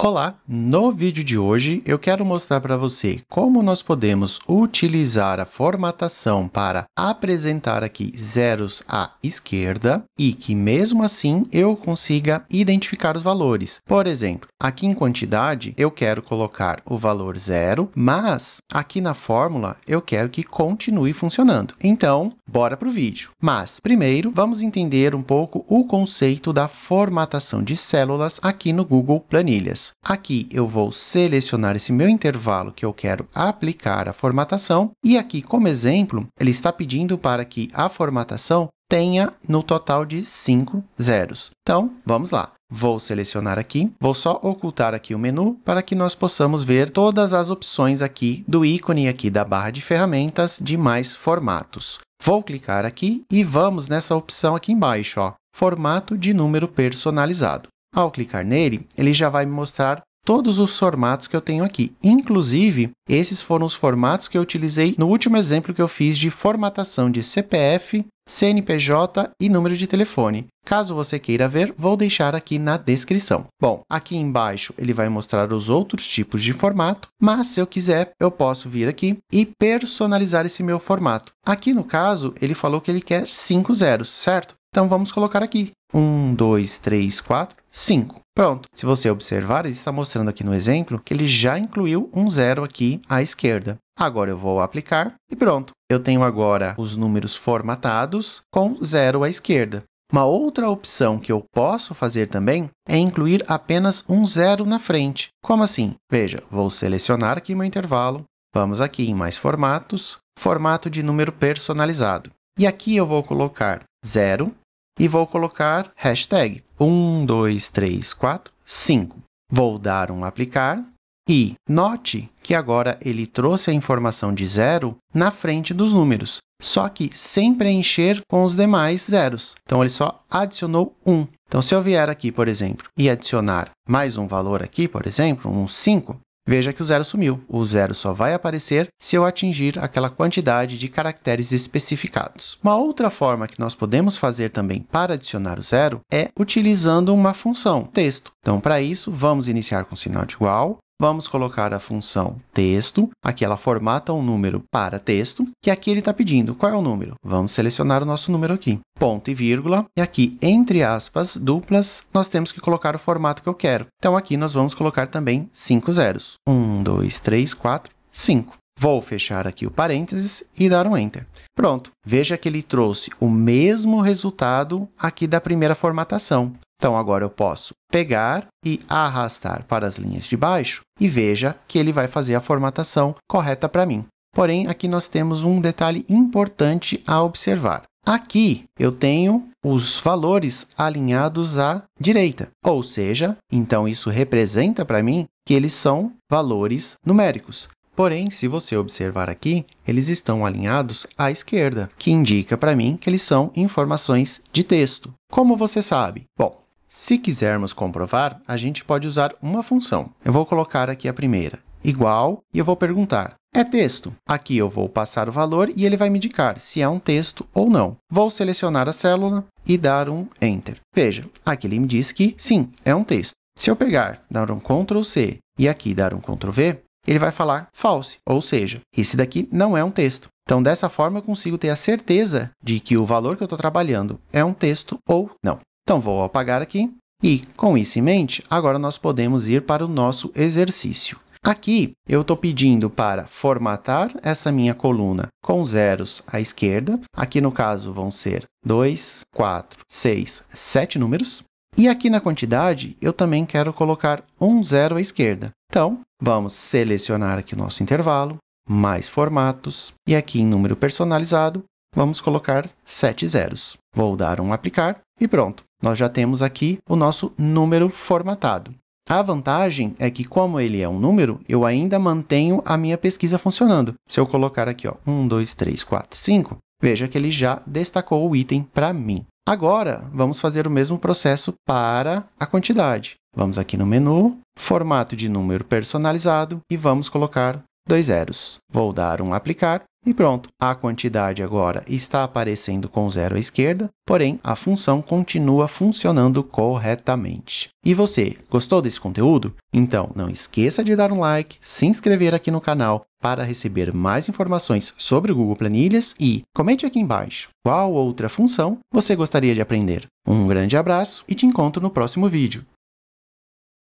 Olá! No vídeo de hoje eu quero mostrar para você como nós podemos utilizar a formatação para apresentar aqui zeros à esquerda e que mesmo assim eu consiga identificar os valores. Por exemplo, aqui em quantidade eu quero colocar o valor zero, mas aqui na fórmula eu quero que continue funcionando. Então, bora para o vídeo. Mas primeiro vamos entender um pouco o conceito da formatação de células aqui no Google Planilhas aqui eu vou selecionar esse meu intervalo que eu quero aplicar a formatação e aqui, como exemplo, ele está pedindo para que a formatação tenha no total de 5 zeros. Então, vamos lá. Vou selecionar aqui, vou só ocultar aqui o menu para que nós possamos ver todas as opções aqui do ícone aqui da barra de ferramentas de mais formatos. Vou clicar aqui e vamos nessa opção aqui embaixo, ó, formato de número personalizado. Ao clicar nele, ele já vai me mostrar todos os formatos que eu tenho aqui. Inclusive, esses foram os formatos que eu utilizei no último exemplo que eu fiz de formatação de CPF, CNPJ e número de telefone. Caso você queira ver, vou deixar aqui na descrição. Bom, aqui embaixo ele vai mostrar os outros tipos de formato, mas se eu quiser, eu posso vir aqui e personalizar esse meu formato. Aqui no caso, ele falou que ele quer cinco zeros, certo? Então vamos colocar aqui 1, 2, 3, 4 5. Pronto. Se você observar, ele está mostrando aqui no exemplo que ele já incluiu um zero aqui à esquerda. Agora eu vou aplicar e pronto. Eu tenho agora os números formatados com zero à esquerda. Uma outra opção que eu posso fazer também é incluir apenas um zero na frente. Como assim? Veja, vou selecionar aqui meu intervalo, vamos aqui em mais formatos, formato de número personalizado. E aqui eu vou colocar 0, e vou colocar hashtag 1, 2, 3, 4, 5. Vou dar um aplicar e note que agora ele trouxe a informação de zero na frente dos números, só que sem preencher com os demais zeros. Então, ele só adicionou um. Então, se eu vier aqui, por exemplo, e adicionar mais um valor aqui, por exemplo, um 5, Veja que o zero sumiu. O zero só vai aparecer se eu atingir aquela quantidade de caracteres especificados. Uma outra forma que nós podemos fazer também para adicionar o zero é utilizando uma função, texto. Então, para isso, vamos iniciar com o sinal de igual, Vamos colocar a função texto, aqui ela formata um número para texto, que aqui ele está pedindo qual é o número. Vamos selecionar o nosso número aqui, ponto e vírgula, e aqui entre aspas duplas nós temos que colocar o formato que eu quero. Então aqui nós vamos colocar também cinco zeros, um, dois, três, quatro, cinco. Vou fechar aqui o parênteses e dar um Enter. Pronto, veja que ele trouxe o mesmo resultado aqui da primeira formatação. Então agora eu posso pegar e arrastar para as linhas de baixo e veja que ele vai fazer a formatação correta para mim. Porém, aqui nós temos um detalhe importante a observar. Aqui eu tenho os valores alinhados à direita, ou seja, então isso representa para mim que eles são valores numéricos. Porém, se você observar aqui, eles estão alinhados à esquerda, que indica para mim que eles são informações de texto. Como você sabe? Bom, se quisermos comprovar, a gente pode usar uma função. Eu vou colocar aqui a primeira, igual, e eu vou perguntar, é texto. Aqui eu vou passar o valor e ele vai me indicar se é um texto ou não. Vou selecionar a célula e dar um Enter. Veja, aqui ele me diz que sim, é um texto. Se eu pegar, dar um Ctrl+C e aqui dar um Ctrl+V, ele vai falar false, ou seja, esse daqui não é um texto. Então, dessa forma, eu consigo ter a certeza de que o valor que eu estou trabalhando é um texto ou não. Então vou apagar aqui. E com isso em mente, agora nós podemos ir para o nosso exercício. Aqui eu estou pedindo para formatar essa minha coluna com zeros à esquerda. Aqui no caso vão ser 2, 4, 6, 7 números. E aqui na quantidade eu também quero colocar um zero à esquerda. Então vamos selecionar aqui o nosso intervalo, mais formatos, e aqui em número personalizado vamos colocar 7 zeros. Vou dar um aplicar e pronto. Nós já temos aqui o nosso número formatado. A vantagem é que, como ele é um número, eu ainda mantenho a minha pesquisa funcionando. Se eu colocar aqui ó, 1, 2, 3, 4, 5, veja que ele já destacou o item para mim. Agora, vamos fazer o mesmo processo para a quantidade. Vamos aqui no menu, formato de número personalizado e vamos colocar dois zeros. Vou dar um aplicar e pronto, a quantidade agora está aparecendo com zero à esquerda, porém a função continua funcionando corretamente. E você, gostou desse conteúdo? Então não esqueça de dar um like, se inscrever aqui no canal para receber mais informações sobre o Google Planilhas e comente aqui embaixo qual outra função você gostaria de aprender. Um grande abraço e te encontro no próximo vídeo.